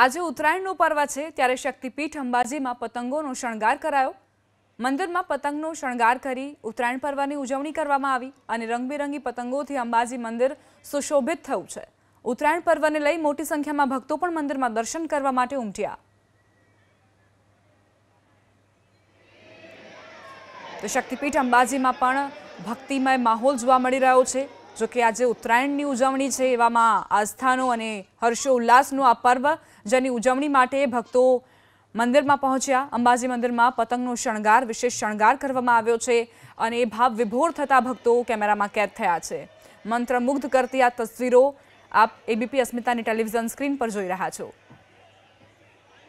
આજે ઉત્તરાયણનું પર્વ છે ત્યારે શક્તિપીઠ અંબાજીમાં પતંગોનો શણગાર કરાયો મંદિરમાં પતંગનો શણગાર કરી ઉત્તરાયણ પર્વની ઉજવણી કરવામાં આવી અને રંગબેરંગી પતંગોથી અંબાજી મંદિર સુશોભિત થયું છે ઉત્તરાયણ પર્વને લઈ મોટી સંખ્યામાં ભક્તો પણ મંદિરમાં દર્શન કરવા માટે ઉમટ્યા તો શક્તિપીઠ અંબાજીમાં પણ ભક્તિમય માહોલ જોવા મળી રહ્યો છે જોકે આજે ઉત્તરાયણની ઉજવણી છે એવામાં આસ્થાનો અને હર્ષોલ્લાસનો આ પર્વ જેની ઉજવણી માટે ભક્તો મંદિરમાં પહોંચ્યા અંબાજી મંદિરમાં પતંગનો શણગાર વિશેષ શણગાર કરવામાં આવ્યો છે અને એ ભાવ વિભોર થતા ભક્તો કેમેરામાં કેદ થયા છે મંત્રમુગ્ધ કરતી આ તસવીરો આપ એબીપી અસ્મિતાની ટેલિવિઝન સ્ક્રીન પર જોઈ રહ્યા છો